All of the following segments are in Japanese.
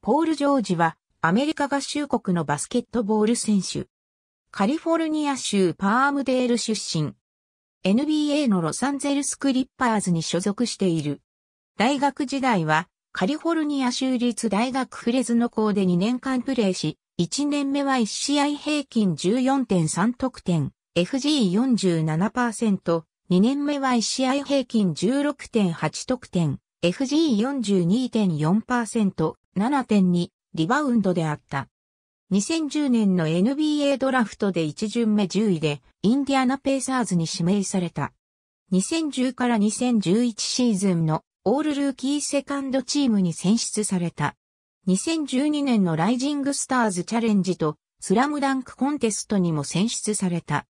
ポール・ジョージは、アメリカ合衆国のバスケットボール選手。カリフォルニア州パームデール出身。NBA のロサンゼルスクリッパーズに所属している。大学時代は、カリフォルニア州立大学フレズノ校で2年間プレーし、1年目は1試合平均14.3得点、FG47%、2年目は1試合平均16.8得点、FG42.4%、7.2リバウンドであった。2010年の NBA ドラフトで1巡目10位でインディアナペイサーズに指名された。2010から2011シーズンのオールルーキーセカンドチームに選出された。2012年のライジングスターズチャレンジとスラムダンクコンテストにも選出された。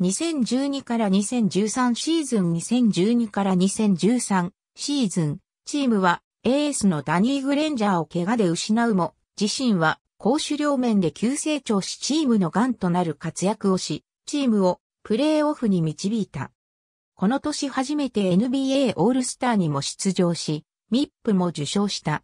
2012から2013シーズン2012から2013シーズンチームはエースのダニー・グレンジャーを怪我で失うも、自身は攻守両面で急成長しチームの癌となる活躍をし、チームをプレーオフに導いた。この年初めて NBA オールスターにも出場し、MIP も受賞した。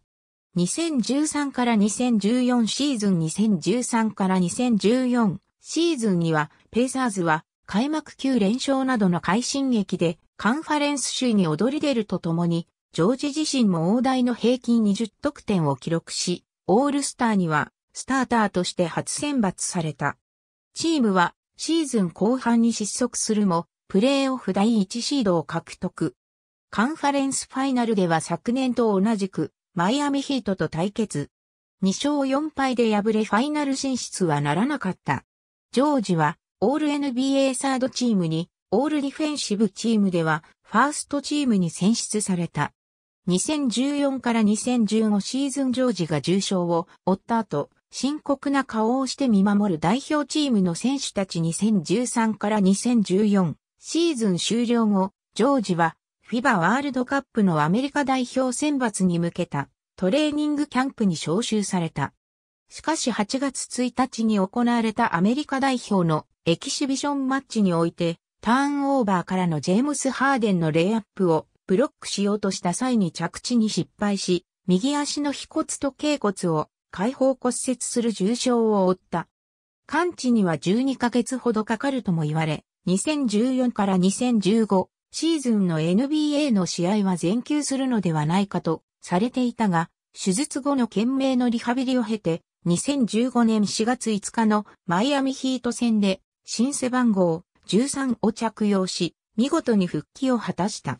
2013から2014シーズン2013から2014シーズンには、ペイサーズは開幕9連勝などの快進撃でカンファレンス首位に躍り出るとともにジョージ自身も大台の平均20得点を記録し、オールスターにはスターターとして初選抜された。チームはシーズン後半に失速するも、プレーオフ第1シードを獲得。カンファレンスファイナルでは昨年と同じく、マイアミヒートと対決。2勝4敗で敗れファイナル進出はならなかった。ジョージは、オール NBA サードチームに、オールディフェンシブチームでは、ファーストチームに選出された。2014から2015シーズンジョージが重傷を負った後、深刻な顔をして見守る代表チームの選手たち2013から2014シーズン終了後、ジョージは FIBA ワールドカップのアメリカ代表選抜に向けたトレーニングキャンプに招集された。しかし8月1日に行われたアメリカ代表のエキシビションマッチにおいて、ターンオーバーからのジェームス・ハーデンのレイアップをブロックしようとした際に着地に失敗し、右足の腓骨と頸骨を開放骨折する重傷を負った。完治には12ヶ月ほどかかるとも言われ、2014から2015シーズンの NBA の試合は全休するのではないかとされていたが、手術後の懸命のリハビリを経て、2015年4月5日のマイアミヒート戦で、新背番号13を着用し、見事に復帰を果たした。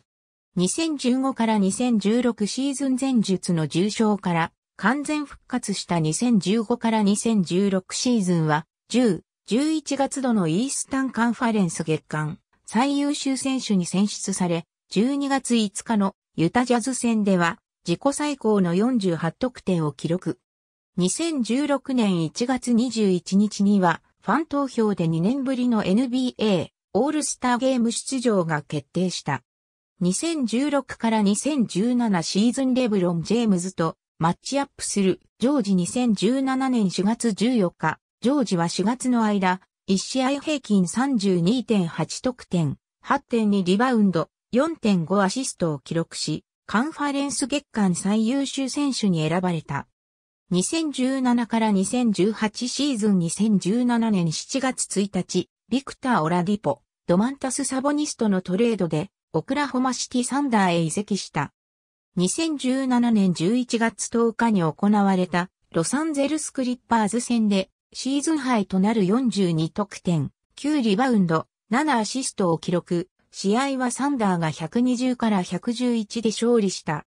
2015から2016シーズン前述の重傷から完全復活した2015から2016シーズンは10、11月度のイースタンカンファレンス月間最優秀選手に選出され12月5日のユタジャズ戦では自己最高の48得点を記録。2016年1月21日にはファン投票で2年ぶりの NBA オールスターゲーム出場が決定した。2016から2017シーズンレブロン・ジェームズとマッチアップする、ジョージ2017年4月14日、ジョージは4月の間、1試合平均32.8得点、8.2リバウンド、4.5アシストを記録し、カンファレンス月間最優秀選手に選ばれた。2017から2018シーズン2017年7月1日、ビクター・オラディポ、ドマンタス・サボニストのトレードで、オクラホマシティサンダーへ移籍した。2017年11月10日に行われたロサンゼルスクリッパーズ戦でシーズンハイとなる42得点、9リバウンド、7アシストを記録。試合はサンダーが120から111で勝利した。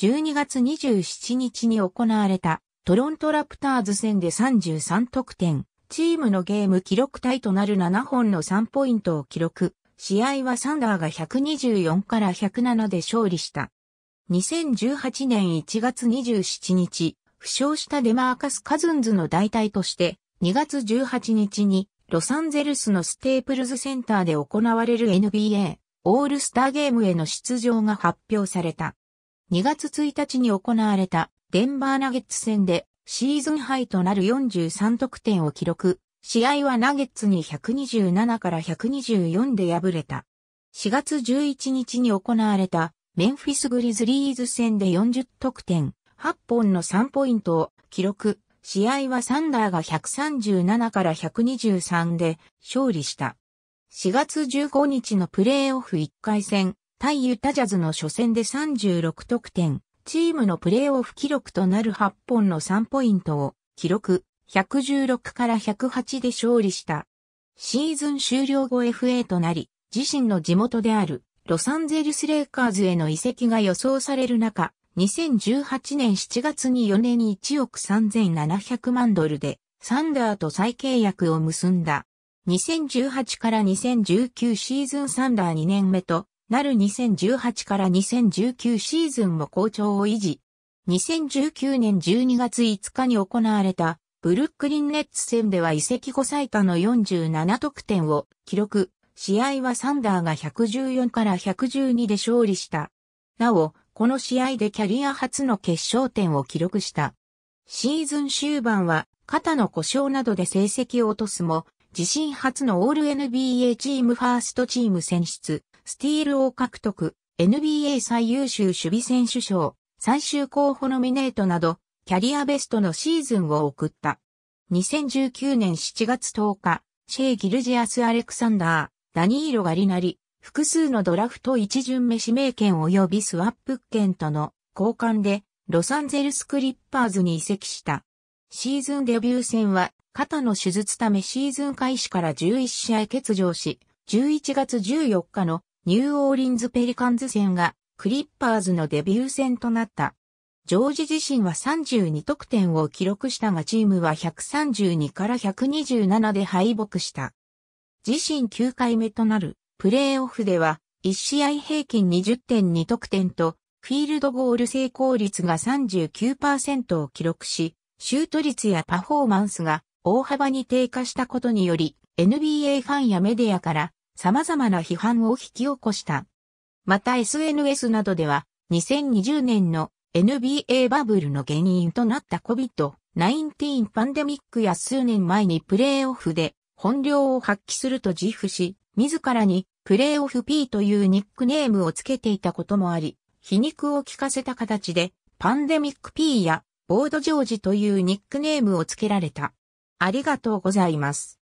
12月27日に行われたトロントラプターズ戦で33得点、チームのゲーム記録体となる7本の3ポイントを記録。試合はサンダーが124から107で勝利した。2018年1月27日、負傷したデマーカス・カズンズの代替として、2月18日にロサンゼルスのステープルズセンターで行われる NBA オールスターゲームへの出場が発表された。2月1日に行われたデンバーナゲッツ戦でシーズンハイとなる43得点を記録、試合はナゲッツに127から124で敗れた。4月11日に行われたメンフィスグリズリーズ戦で40得点、8本の3ポイントを記録。試合はサンダーが137から123で勝利した。4月15日のプレーオフ1回戦、対ユタジャズの初戦で36得点、チームのプレーオフ記録となる8本の3ポイントを記録。116から108で勝利した。シーズン終了後 FA となり、自身の地元であるロサンゼルスレイカーズへの移籍が予想される中、2018年7月に4年に1億3700万ドルでサンダーと再契約を結んだ。2018から2019シーズンサンダー2年目となる2018から2019シーズンも好調を維持。2019年12月5日に行われたブルックリンネッツ戦では移籍後最多の47得点を記録。試合はサンダーが114から112で勝利した。なお、この試合でキャリア初の決勝点を記録した。シーズン終盤は肩の故障などで成績を落とすも、自身初のオール NBA チームファーストチーム選出、スティールを獲得、NBA 最優秀守備選手賞、最終候補ノミネートなど、キャリアベストのシーズンを送った。2019年7月10日、シェイ・ギルジアス・アレクサンダー、ダニーロ・ガリナリ、複数のドラフト一巡目指名権及びスワップ権との交換で、ロサンゼルス・クリッパーズに移籍した。シーズンデビュー戦は、肩の手術ためシーズン開始から11試合欠場し、11月14日のニューオーリンズ・ペリカンズ戦がクリッパーズのデビュー戦となった。ジョージ自身は32得点を記録したがチームは132から127で敗北した。自身9回目となるプレーオフでは1試合平均20.2得点とフィールドゴール成功率が39%を記録し、シュート率やパフォーマンスが大幅に低下したことにより NBA ファンやメディアから様々な批判を引き起こした。また SNS などでは2020年の NBA バブルの原因となった COVID-19 パンデミックや数年前にプレーオフで本領を発揮すると自負し、自らにプレーオフ P というニックネームをつけていたこともあり、皮肉を効かせた形でパンデミック P やボードジョージというニックネームをつけられた。ありがとうございます。